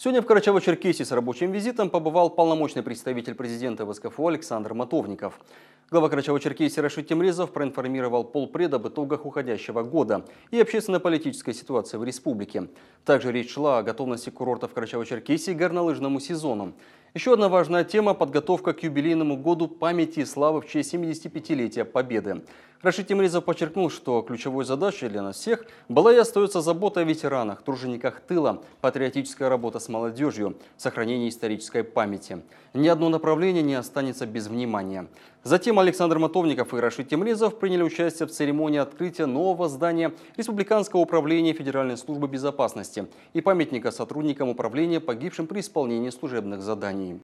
Сегодня в Карачаево-Черкесии с рабочим визитом побывал полномочный представитель президента ВСКФО Александр Матовников. Глава Карачаево-Черкесии Рашид Темрезов проинформировал полпред об итогах уходящего года и общественно-политической ситуации в республике. Также речь шла о готовности курортов Карачаево-Черкесии к горнолыжному сезону. Еще одна важная тема – подготовка к юбилейному году памяти и славы в честь 75-летия Победы. Рашид Тимризов подчеркнул, что ключевой задачей для нас всех была и остается забота о ветеранах, тружениках тыла, патриотическая работа с молодежью, сохранение исторической памяти. Ни одно направление не останется без внимания. Затем Александр Матовников и Рашид Тимризов приняли участие в церемонии открытия нового здания Республиканского управления Федеральной службы безопасности и памятника сотрудникам управления, погибшим при исполнении служебных заданий.